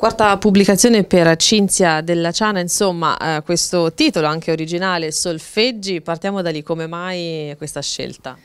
Quarta pubblicazione per Cinzia Della Ciana, insomma eh, questo titolo anche originale, Solfeggi, partiamo da lì, come mai questa scelta?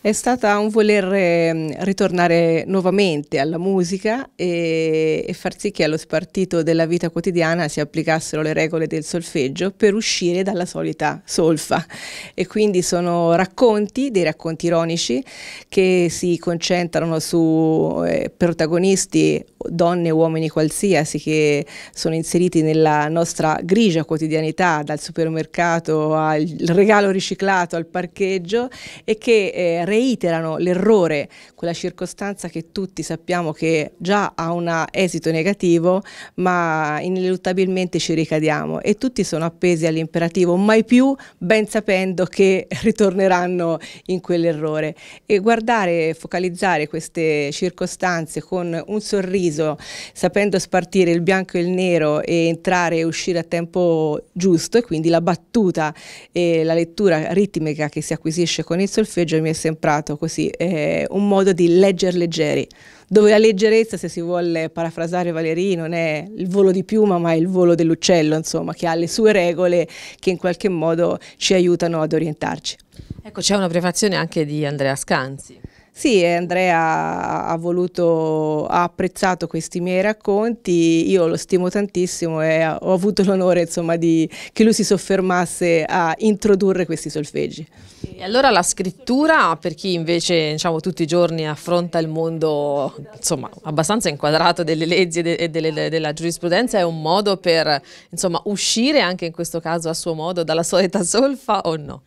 È stata un voler ehm, ritornare nuovamente alla musica e, e, far sì che allo spartito della vita quotidiana si applicassero le regole del solfeggio per uscire dalla solita solfa. E quindi sono racconti, dei racconti ironici, che si concentrano su eh, protagonisti, donne e uomini qualsiasi, che sono inseriti nella nostra grigia quotidianità, dal supermercato al regalo riciclato al parcheggio e che eh, reiterano l'errore, quella circostanza che tutti sappiamo che già ha un esito negativo, ma ineluttabilmente ci ricadiamo e tutti sono appesi all'imperativo mai più, ben sapendo che ritorneranno in quell'errore. E guardare, focalizzare queste circostanze con un sorriso, sapendo spartire il bianco e il nero e entrare e uscire a tempo giusto e quindi la battuta e la lettura ritmica che si acquisisce con il solfeggio mi è sempre prato così, è un modo di legger leggeri, dove la leggerezza, se si vuole parafrasare Valéry, non è il volo di piuma, ma è il volo dell'uccello, insomma, che ha le sue regole che in qualche modo ci aiutano ad orientarci. Ecco, c'è una prefazione anche di Andrea Scanzi. Sì, Andrea ha voluto, ha apprezzato questi miei racconti, io lo stimo tantissimo e ho avuto l'onore insomma di, che lui si soffermasse a introdurre questi solfeggi. E allora la scrittura, per chi invece diciamo, tutti i giorni affronta il mondo insomma, abbastanza inquadrato delle leggi e delle, della giurisprudenza, è un modo per insomma, uscire anche in questo caso a suo modo dalla solita solfa o no?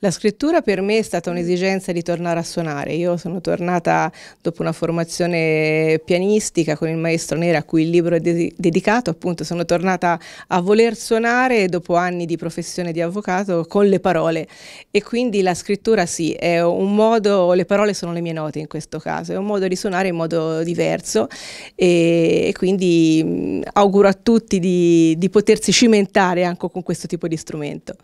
La scrittura per me è stata un'esigenza di tornare a suonare. Io sono tornata dopo una formazione pianistica con il maestro Nera a cui il libro è de dedicato, appunto sono tornata a voler suonare dopo anni di professione di avvocato con le parole e quindi la scrittura sì, è un modo, le parole sono le mie note in questo caso, è un modo di suonare in modo diverso e, e quindi auguro a tutti di, di potersi cimentare anche con questo tipo di strumento.